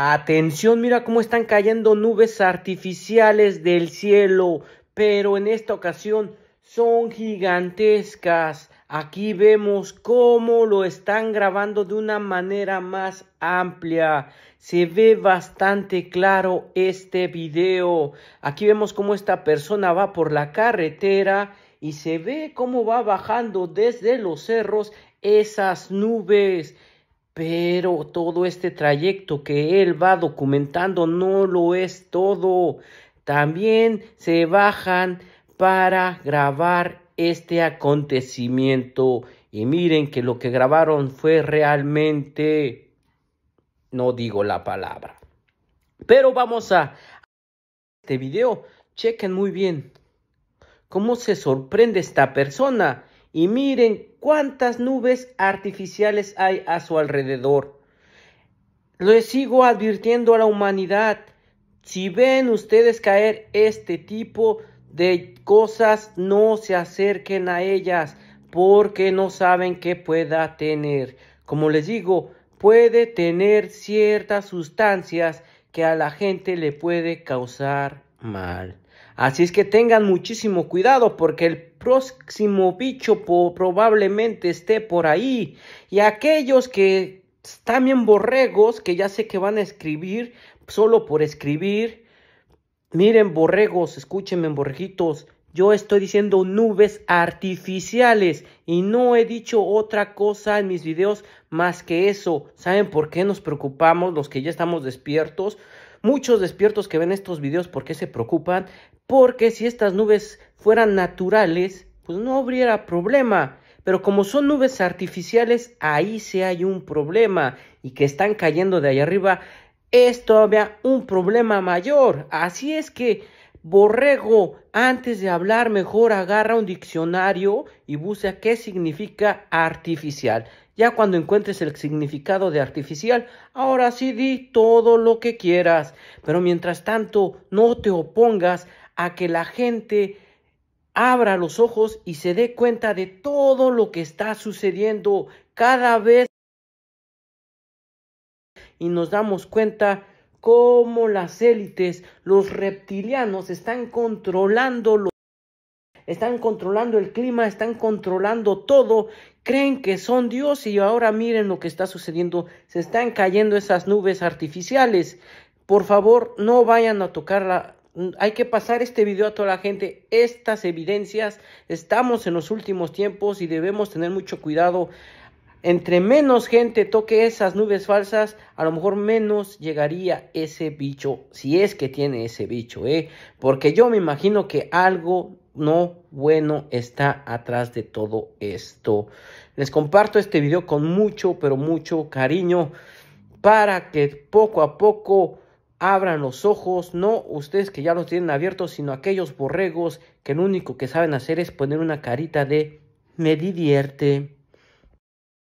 Atención, mira cómo están cayendo nubes artificiales del cielo, pero en esta ocasión son gigantescas. Aquí vemos cómo lo están grabando de una manera más amplia. Se ve bastante claro este video. Aquí vemos cómo esta persona va por la carretera y se ve cómo va bajando desde los cerros esas nubes. Pero todo este trayecto que él va documentando no lo es todo. También se bajan para grabar este acontecimiento. Y miren que lo que grabaron fue realmente... No digo la palabra. Pero vamos a... Este video, chequen muy bien. ¿Cómo se sorprende esta persona? y miren cuántas nubes artificiales hay a su alrededor. Les sigo advirtiendo a la humanidad, si ven ustedes caer este tipo de cosas, no se acerquen a ellas porque no saben qué pueda tener. Como les digo, puede tener ciertas sustancias que a la gente le puede causar mal. Así es que tengan muchísimo cuidado porque el próximo bicho probablemente esté por ahí. Y aquellos que están bien borregos, que ya sé que van a escribir solo por escribir. Miren, borregos, escúchenme, borrejitos. Yo estoy diciendo nubes artificiales y no he dicho otra cosa en mis videos más que eso. ¿Saben por qué nos preocupamos los que ya estamos despiertos? Muchos despiertos que ven estos videos, ¿por qué se preocupan? Porque si estas nubes fueran naturales, pues no habría problema. Pero como son nubes artificiales, ahí sí hay un problema. Y que están cayendo de ahí arriba, es todavía un problema mayor. Así es que Borrego, antes de hablar, mejor agarra un diccionario y busca qué significa artificial. Ya cuando encuentres el significado de artificial, ahora sí di todo lo que quieras. Pero mientras tanto, no te opongas a que la gente abra los ojos y se dé cuenta de todo lo que está sucediendo cada vez. Y nos damos cuenta cómo las élites, los reptilianos están controlando están controlando el clima, están controlando todo, creen que son Dios y ahora miren lo que está sucediendo, se están cayendo esas nubes artificiales. Por favor, no vayan a tocarla. Hay que pasar este video a toda la gente. Estas evidencias, estamos en los últimos tiempos y debemos tener mucho cuidado entre menos gente toque esas nubes falsas, a lo mejor menos llegaría ese bicho, si es que tiene ese bicho, ¿eh? Porque yo me imagino que algo no bueno está atrás de todo esto. Les comparto este video con mucho, pero mucho cariño para que poco a poco abran los ojos, no ustedes que ya los tienen abiertos, sino aquellos borregos que lo único que saben hacer es poner una carita de me divierte.